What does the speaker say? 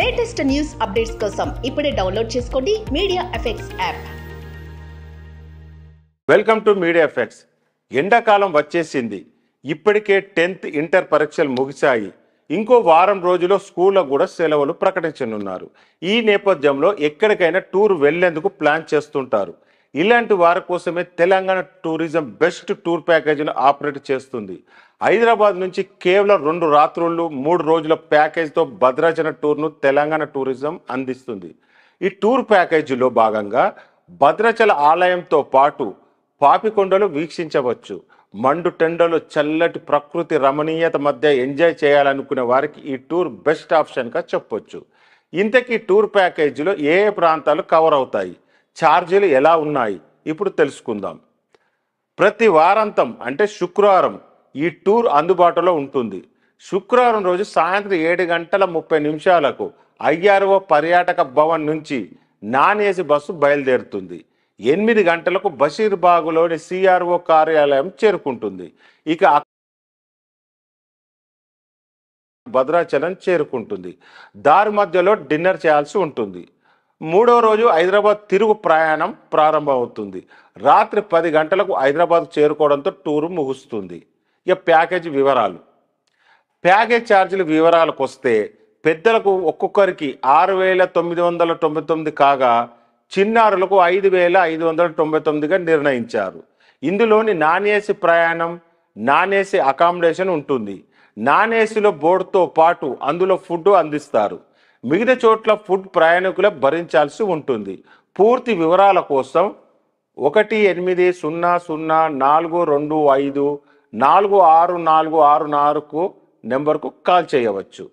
latest news updates కోసం ఇప్పుడే download చేసుకోండి media effects app welcome to media effects ఎండాకాలం వచ్చేసింది ఇప్పటికే టెన్త్ ఇంటర్ పరీక్షలు ముగిశాయి ఇంకో వారం రోజుల్లో స్కూల్లో కూడా సెలవులు ప్రకటించనున్నారు ఈ నేపథ్యంలో ఎక్కడికైనా టూర్ వెళ్లేందుకు ప్లాన్ చేస్తుంటారు ఇలాంటి వారి కోసమే తెలంగాణ టూరిజం బెస్ట్ టూర్ ప్యాకేజీని ఆపరేట్ చేస్తుంది హైదరాబాద్ నుంచి కేవలం రెండు రాత్రులు మూడు రోజుల ప్యాకేజ్తో భద్రాచల టూర్ను తెలంగాణ టూరిజం అందిస్తుంది ఈ టూర్ ప్యాకేజీలో భాగంగా భద్రాచల ఆలయంతో పాటు పాపికొండలు వీక్షించవచ్చు మండు టెండలో చల్లటి ప్రకృతి రమణీయత మధ్య ఎంజాయ్ చేయాలనుకునే వారికి ఈ టూర్ బెస్ట్ ఆప్షన్గా చెప్పొచ్చు ఇంతకీ టూర్ ప్యాకేజీలో ఏ ప్రాంతాలు కవర్ అవుతాయి ఛార్జీలు ఎలా ఉన్నాయి ఇప్పుడు తెలుసుకుందాం ప్రతి వారాంతం అంటే శుక్రవారం ఈ టూర్ అందుబాటులో ఉంటుంది శుక్రవారం రోజు సాయంత్రం ఏడు గంటల ముప్పై నిమిషాలకు ఐఆర్ఓ పర్యాటక భవన్ నుంచి నాన్ ఏసీ బస్సు బయలుదేరుతుంది ఎనిమిది గంటలకు బషీర్బాగులోని సిఆర్ఓ కార్యాలయం చేరుకుంటుంది ఇక భద్రాచలం చేరుకుంటుంది దారి మధ్యలో డిన్నర్ చేయాల్సి ఉంటుంది మూడో రోజు హైదరాబాద్ తిరుగు ప్రయాణం ప్రారంభమవుతుంది రాత్రి పది గంటలకు హైదరాబాద్ చేరుకోవడంతో టూరు ముగుస్తుంది ఇక ప్యాకేజీ వివరాలు ప్యాకేజ్ ఛార్జీల వివరాలకు వస్తే పెద్దలకు ఒక్కొక్కరికి ఆరు వేల తొమ్మిది వందల తొంభై తొమ్మిది కాగా చిన్నారులకు ఐదు వేల ఐదు వందల తొంభై తొమ్మిదిగా నిర్ణయించారు ఇందులోని నాన్ ఏసీ ప్రయాణం నాన్ ఏసీ అకామిడేషన్ ఉంటుంది నాన్ ఏసీలో బోర్డుతో పాటు అందులో ఫుడ్ అందిస్తారు మిగతా చోట్ల ఫుడ్ ప్రయాణికులే భరించాల్సి ఉంటుంది పూర్తి వివరాల కోసం ఒకటి ఎనిమిది సున్నా సున్నా నాలుగు రెండు ఐదు నాలుగు ఆరు నాలుగు ఆరు నాలుగు నెంబర్కు కాల్ చేయవచ్చు